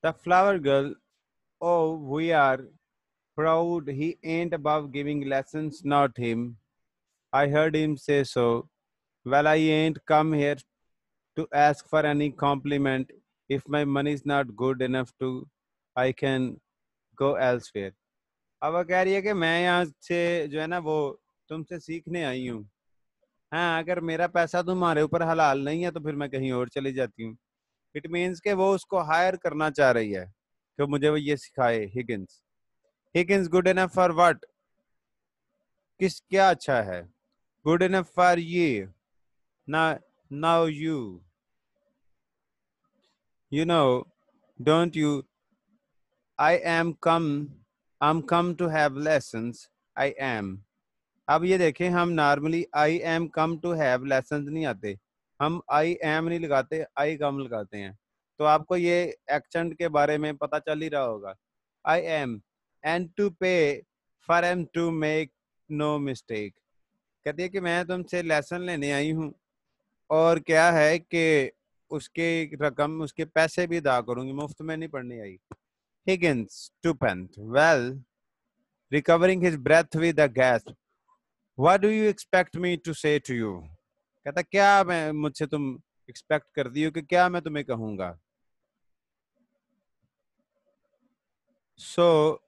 The flower girl, oh, we are proud he ain't above giving lessons, not him. I heard him say so. Well, I ain't come here to ask for any compliment. If my money is not good enough to, I can go elsewhere. ab wo keh rahi hai ki main yahan se jo hai na wo tumse seekhne aayi hu हाँ अगर मेरा पैसा तुम्हारे ऊपर हलाल नहीं है तो फिर मैं कहीं और चली जाती हूँ इट मीन्स के वो उसको हायर करना चाह रही है कि मुझे वो ये सिखाए Higgins Higgins good enough for what किस क्या अच्छा है गुड इनफ फॉर ये ना now you know don't you I am come I am come to have lesson I am अब ये देखें हम normally I am come to have lesson नहीं आते हम आई एम नहीं लगाते आई गम लगाते हैं तो आपको ये एक्सेंट के बारे में पता चल ही रहा होगा I am N to pay for M to make no mistake कहती है कि मैं तुमसे लेसन लेने आई हूँ और क्या है कि उसके रकम उसके पैसे भी अदा करूँगी मुफ्त में नहीं पढ़ने I to pant well recovering his breath with a gasp What do you expect me to say to you कहता क्या मैं मुझसे तुम एक्सपेक्ट करती हो कि क्या मैं तुम्हें कहूंगा सो so,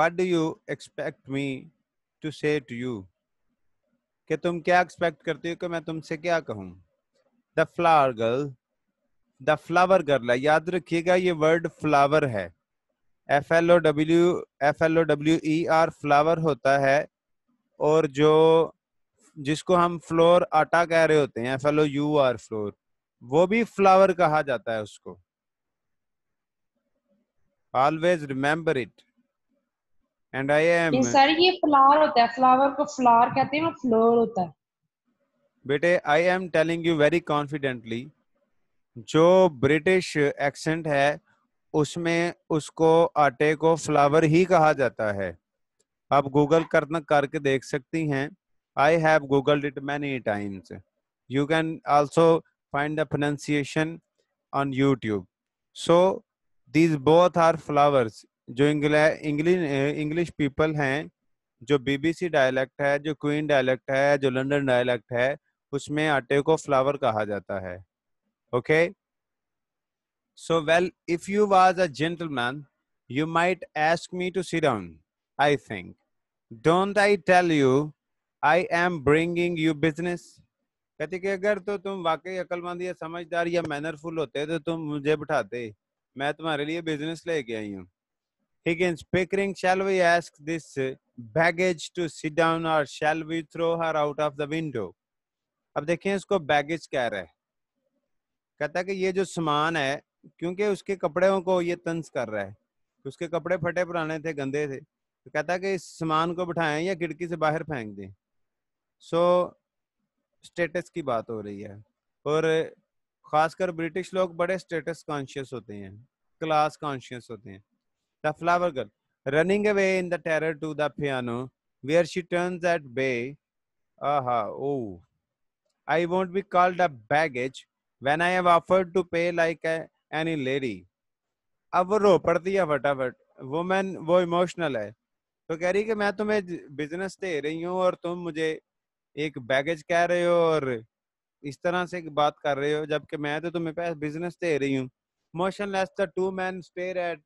what do you expect me to say to you कि तुम क्या एक्सपेक्ट करती हो कि मैं तुमसे क्या कहूँ the flower girl the flower girl है याद रखिएगा ये वर्ड फ्लावर है F L O W F L O W E R flower होता है और जो जिसको हम फ्लोर आटा कह रहे होते हैं F L O U R flour वो भी फ्लावर कहा जाता है उसको always remember it and I am sure ये फ्लावर होता है फ्लावर को फ्लावर कहते हैं फ्लोर होता है बेटे I am telling you very confidently जो ब्रिटिश एक्सेंट है उसमें उसको आटे को फ्लावर ही कहा जाता है आप गूगल करना करके देख सकती हैं I have googled it many times you can also find the pronunciation on YouTube so these both are flowers जो इंग्लिश इंग्लिश पीपल हैं जो बीबीसी डायलैक्ट है जो क्वीन डायलैक्ट है जो लंदन डायलेक्ट है उसमें आटे को फ्लावर कहा जाता है okay okay? So, well, if you was a gentleman, you might ask me to sit down, I think. Don't I tell you, I am bringing you business? कहते कि अगर तो तुम वाकई अकलमंद या समझदार या मैनरफुल होते तो तुम मुझे बिठाते मैं तुम्हारे लिए बिजनेस लेके आई हूँ ठीक है speaking shall we ask this baggage to sit down और shall we throw her out of the window अब देखिए इसको बैगेज कह रहा है कहता है कि ये जो सामान है क्योंकि उसके कपड़ों को ये तंस कर रहा है उसके कपड़े फटे पुराने थे गंदे थे तो कहता है कि इस सामान को बिठाएं या खिड़की से बाहर फेंक दें सो so, स्टेटस की बात हो रही है और खासकर ब्रिटिश लोग बड़े स्टेटस कॉन्शियस होते हैं क्लास कॉन्शियस होते हैं the flower girl running away in the terror to the piano where she turn at bay oh I won't be called a baggage when I have offered to pay like any lady अब वो रो पड़ती है फटाफट women वो emotional है तो कह रही कि मैं तुम्हें बिजनेस दे रही हूँ और तुम मुझे एक बैगेज कह रहे हो और इस तरह से बात कर रहे हो जबकि मैं तो तुम्हें पैसे बिजनेस दे रही हूँ motionless the two man stare at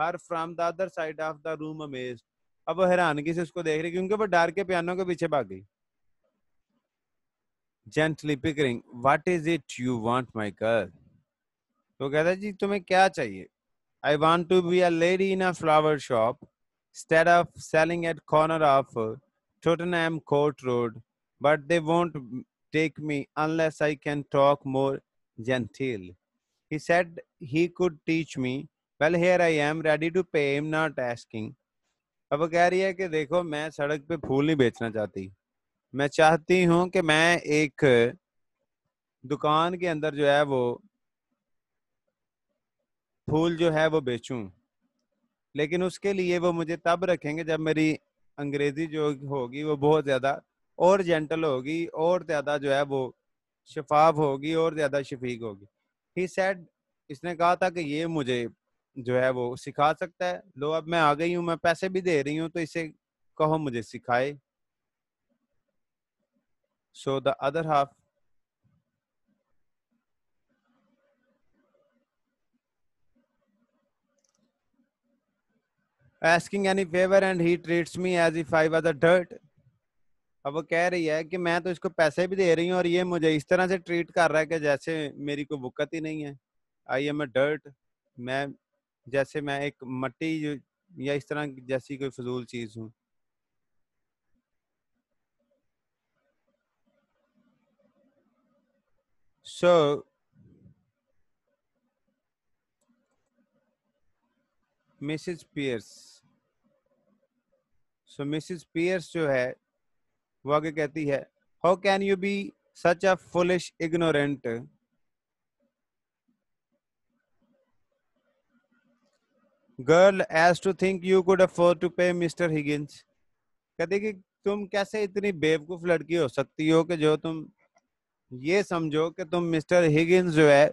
her from the other side of the room amazed अब वो हैरानगी से उसको देख रही क्योंकि वो डर के पियानो के पीछे भाग गई gently Pickering what is it you want my girl तो कहता है जी तुम्हें क्या चाहिए I want to be a in flower shop stead of selling at corner of Tottenham court road but they won't take me unless I can talk more genteel he said he could teach me well here I am ready to pay am not asking अब वो कह रही है कि देखो मैं सड़क पे फूल नहीं बेचना चाहती मैं चाहती हूँ कि मैं एक दुकान के अंदर जो है वो फूल जो है वो बेचूं लेकिन उसके लिए वो मुझे तब रखेंगे जब मेरी अंग्रेजी जो होगी वो बहुत ज़्यादा और जेंटल होगी और ज़्यादा जो है वो शफाफ होगी और ज़्यादा शफीक होगी ही सेड इसने कहा था कि ये मुझे जो है वो सिखा सकता है लो अब मैं आ गई हूँ मैं पैसे भी दे रही हूँ तो इसे कहो मुझे सिखाए so the other half asking any favor and he treats me as if I was a dirt. अब वो कह रही है कि मैं तो इसको पैसे भी दे रही हूँ और ये मुझे इस तरह से ट्रीट कर रहा है कि जैसे मेरी कोई बुकत ही नहीं है आई एम ए डर्ट मैं जैसे मैं एक मट्टी या इस तरह जैसी कोई फजूल चीज़ हूँ so So Mrs Pearce so Mrs Pearce जो है वो आगे कहती है how can you be such a foolish ignorant girl as to think you could afford to pay Mr Higgins कहते कि तुम कैसे इतनी बेवकूफ लड़की हो सकती हो कि जो तुम ये समझो कि तुम मिस्टर हिगिंस जो है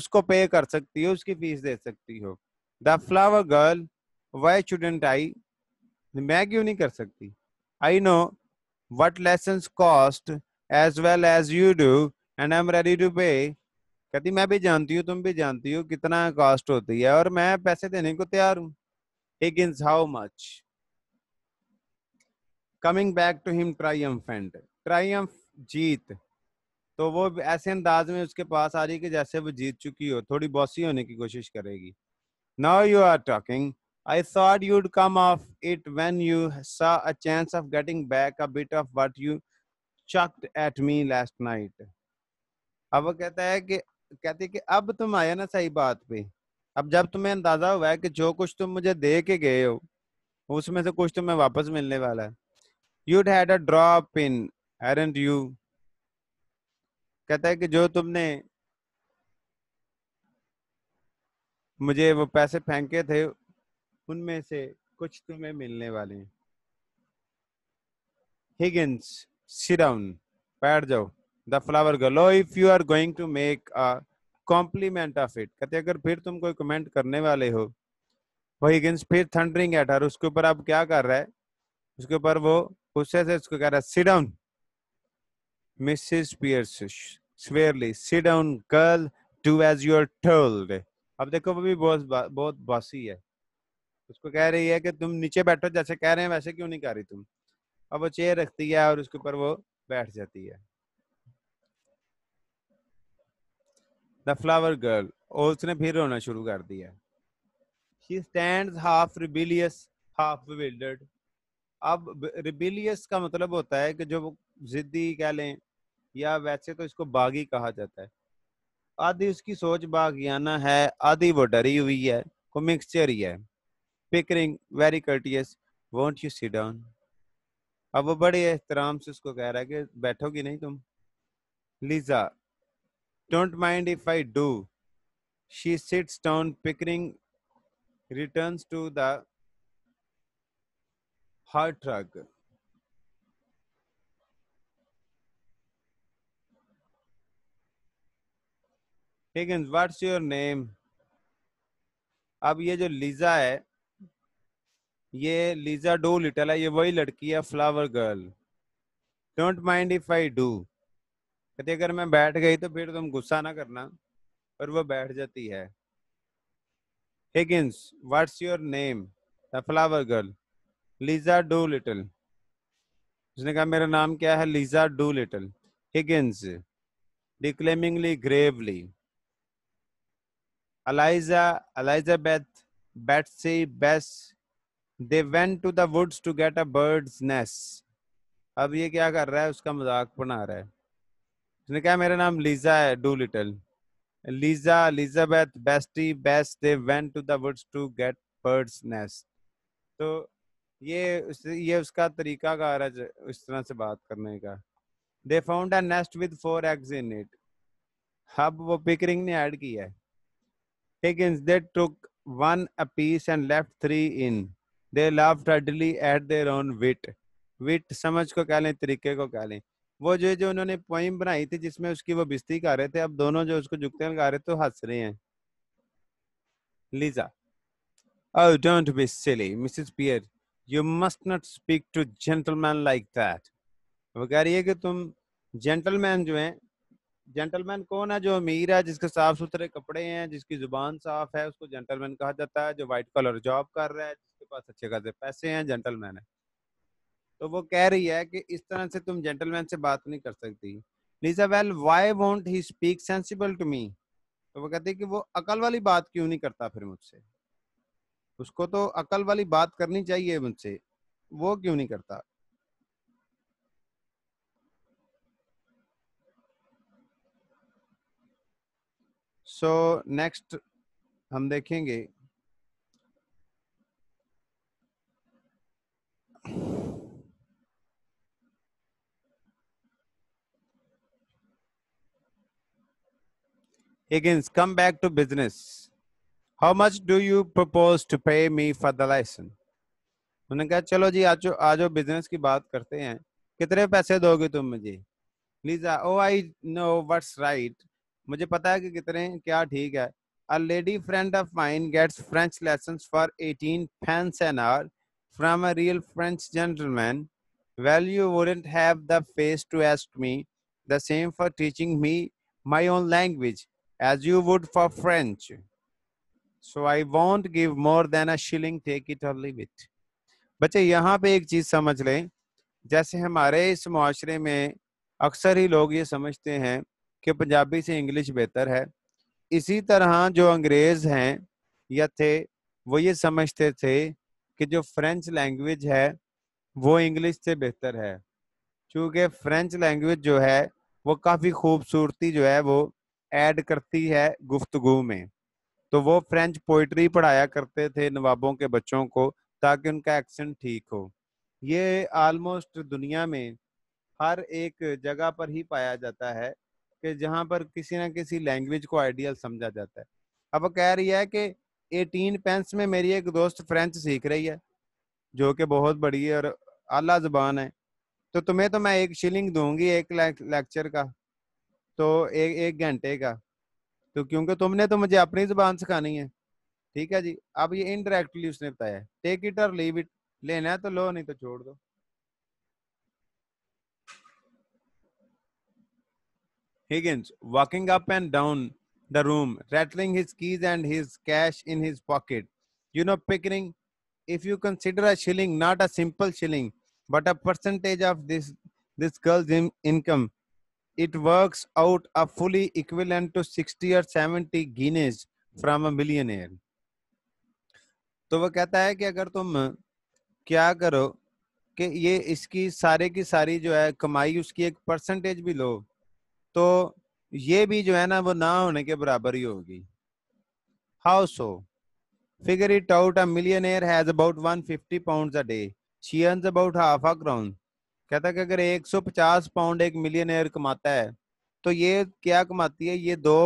उसको पे कर सकती हो उसकी फीस दे सकती हो the flower girl why student I मैं क्यों नहीं कर सकती I know what lesson cost as well as you do and I am ready to pay कहती मैं भी जानती हूँ तुम भी जानती हो कितना कॉस्ट होती है और मैं पैसे देने को तैयार हूँ एक against how much coming back to him triumphant triumph जीत तो वो ऐसे अंदाज में उसके पास आ रही है कि जैसे वो जीत चुकी हो थोड़ी बॉसी होने की कोशिश करेगी Now you are talking. I thought you'd come off it when you saw a chance of getting back a bit of what you chucked at me last night. अब वो कहता है कि कहती है कि अब तुम आया ना सही बात पे अब जब तुम्हें अंदाजा हुआ है कि जो कुछ तुम मुझे दे के गए हो उसमें से कुछ wapas milne wala hai है had had a drop in aren't you कहता है कि जो तुमने मुझे वो पैसे फेंके थे उनमें से कुछ तुम्हें मिलने वाले हिगिंस सिराउन बैठ जाओ the flower girl if you are going to make a compliment of it कहते अगर फिर तुम कोई कमेंट करने वाले हो वो हिगिंस फिर थंडरिंग एट हर उसके ऊपर आप क्या कर रहे हैं उसके ऊपर वो गुस्से से उसको कह रहा है sit down Mrs Pearce severely sit down girl do as you are told अब देखो वो भी बहुत बहुत बासी है उसको कह रही है कि तुम नीचे बैठो जैसे कह रहे हैं वैसे क्यों नहीं कर रही तुम अब वो चेयर रखती है और उसके ऊपर वो बैठ जाती है द फ्लावर गर्ल और उसने फिर रोना शुरू कर दिया she stand half rebellious half bewildered अब रिबिलियस का मतलब होता है कि जो जिद्दी कह लें या वैसे तो इसको बागी कहा जाता है आधी उसकी सोच बागियाना है आधी वो डरी हुई है वो मिक्सचर ही है Pickering very courteous won't you sit down अब वो बड़े एहतराम से उसको कह रहा है कि बैठोगी नहीं तुम Liza don't mind if I do she sits down Pickering returns to the hard truck Higgins, what's your name? अब ये जो लीजा है ये लीजा डो लिटल है ये वही लड़की है flower girl don't mind if I do कहते अगर मैं बैठ गई तो फिर तुम गुस्सा ना करना और वो बैठ जाती है Higgins, what's your name? The flower girl Liza Doolittle उसने कहा मेरा नाम क्या है Liza Doolittle Higgins declaimingly gravely Eliza, Elizabeth, Betsy, Bess, they went to the woods to get a bird's nest. अब ये क्या कर रहा है उसका मजाक बना रहा है उसने कहा मेरा नाम लीजा है डू लिटल लीजा एलिजाबेथ बेस्टी Bess they went to the woods to get birds nest तो ये उस, ये उसका तरीका कार है इस तरह से बात करने का they found a nest with four eggs in it अब वो पिकरिंग ने ऐड किया है Higgins, they took one apiece and left three in. They laughed heartily at their own wit. Wit समझ को कह लें तरीके को कह लें वो जो जो उन्होंने पोइम बनाई थी जिसमें उसकी वो बिस्ती गा रहे थे अब दोनों जो उसको जुगते लगा रहे थे तो हंस रहे हैं Liza Oh, don't be silly, Mrs. Pierre. You must not speak to gentlemen like that. वो कह रही है कि तुम जेंटलमैन जो हैं जेंटलमैन कौन है जो अमीर है जिसके साफ सुथरे कपड़े हैं जिसकी जुबान साफ है उसको जेंटलमैन कहा जाता है जो व्हाइट कलर जॉब कर रहा है जिसके पास अच्छे खासे पैसे हैं जेंटलमैन है तो वो कह रही है कि इस तरह से तुम जेंटलमैन से बात नहीं कर सकती Liza well why won't he speak sensible to me तो वो कहती है कि वो अकल वाली बात क्यों नहीं करता फिर मुझसे उसको तो अकल वाली बात करनी चाहिए मुझसे वो क्यों नहीं करता सो so, नेक्स्ट हम देखेंगे Higgins, come back to business. How much do you propose to pay me for the license? उन्होंने कहा चलो जी आज आज बिजनेस की बात करते हैं कितने पैसे दोगे तुम मुझे Liza oh I know what's right मुझे पता है कि कितने क्या ठीक है a lady friend of mine gets French lesson for eighteen pence an hour from a real French gentleman well you wouldn't have the face to ask me the same for teaching me my own language as you would for French so I won't give more than a shilling take it or live it बच्चे यहाँ पे एक चीज़ समझ लें जैसे हमारे इस माशरे में अक्सर ही लोग ये समझते हैं कि पंजाबी से इंग्लिश बेहतर है इसी तरह जो अंग्रेज हैं या थे वो ये समझते थे कि जो फ्रेंच लैंग्वेज है वो इंग्लिश से बेहतर है क्योंकि फ्रेंच लैंग्वेज जो है वो काफ़ी खूबसूरती जो है वो ऐड करती है गुफ्तगु में तो वो फ्रेंच पोइट्री पढ़ाया करते थे नवाबों के बच्चों को ताकि उनका एक्सेंट ठीक हो ये आलमोस्ट दुनिया में हर एक जगह पर ही पाया जाता है कि जहाँ पर किसी ना किसी लैंग्वेज को आइडियल समझा जाता है अब वो कह रही है कि एटीन पेंस में मेरी एक दोस्त फ्रेंच सीख रही है जो कि बहुत बड़ी और आला जबान है तो तुम्हें तो मैं एक शिलिंग दूंगी एक लेक्चर का तो एक एक घंटे का तो क्योंकि तुमने तो मुझे अपनी जबान सिखानी है ठीक है जी अब ये इनडायरेक्टली उसने बताया टेक इट और लीव इट लेना है तो लो नहीं तो छोड़ दो Higgins, walking up and down the room, rattling his keys and his cash in his pocket. You know, Pickering, if you consider a shilling not a simple shilling, but a percentage of this this girl's in income, it works out a fully equivalent to 60 or 70 guineas from a millionaire. तो वो कहता है कि अगर तुम क्या करो कि ये इसकी सारे की सारी जो है कमाई उसकी एक परसेंटेज भी लो तो ये भी जो है ना वो ना होने के बराबर ही होगी how so figure it out a heir has about 150 pounds a day she earns about half a crown कहता है कि अगर 150 पाउंड एक मिलियन एयर कमाता है तो ये क्या कमाती है ये दो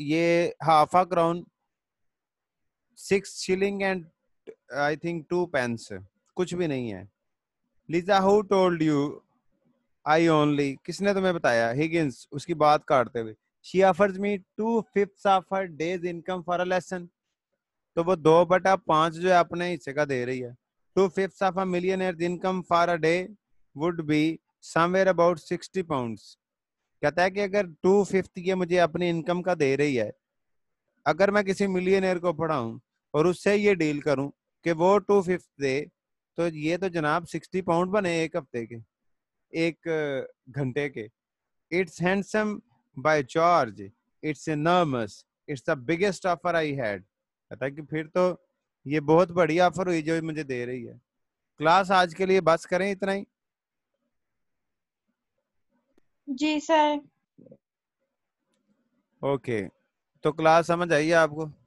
ये half a crown six shilling and I think two pence कुछ भी नहीं है Liza how told you I only किसने तुम्हें बताया हिगिंस उसकी बात काटते हुए she offers me two fifth of her day's income for a lesson तो वो दो बटा पांच जो है अपने हिस्से का दे रही है two fifth of a million income for a day would be somewhere about sixty pounds कहता है कि अगर टू फिफ्थ ये मुझे अपनी इनकम का दे रही है अगर मैं किसी मिलियनर को पढ़ाऊं और उससे ये डील करूं कि वो टू फिफ्थ दे तो ये तो जनाब सिक्सटी पाउंड बने एक हफ्ते के एक घंटे के it's handsome by George it's enormous it's the biggest offer I had कहता कि फिर तो ये बहुत बड़ी ऑफर हुई जो मुझे दे रही है क्लास आज के लिए बस करें इतना ही जी सर ओके okay. तो क्लास समझ आई है आपको